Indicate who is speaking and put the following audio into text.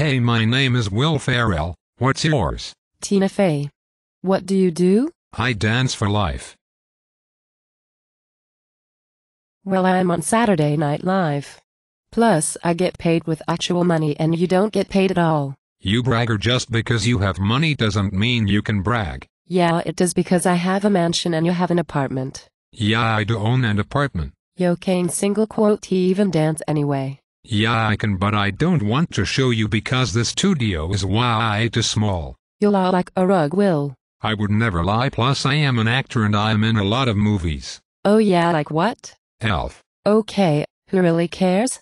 Speaker 1: Hey, my name is Will Farrell. What's yours?
Speaker 2: Tina Fey. What do you do?
Speaker 1: I dance for life.
Speaker 2: Well, I'm on Saturday Night Live. Plus, I get paid with actual money and you don't
Speaker 3: get paid at all.
Speaker 4: You bragger just because you have money doesn't mean you can brag.
Speaker 3: Yeah, it does because I have a mansion and you have an apartment.
Speaker 4: Yeah, I do own an apartment.
Speaker 3: Yo, Kane single quote, he even dance anyway.
Speaker 4: Yeah I can but I don't want to show you because the studio is way too small.
Speaker 3: You lie like a rug will.
Speaker 4: I would never
Speaker 1: lie plus I am an actor and I'm in a lot of movies.
Speaker 2: Oh yeah like what? Elf. Okay, who really cares?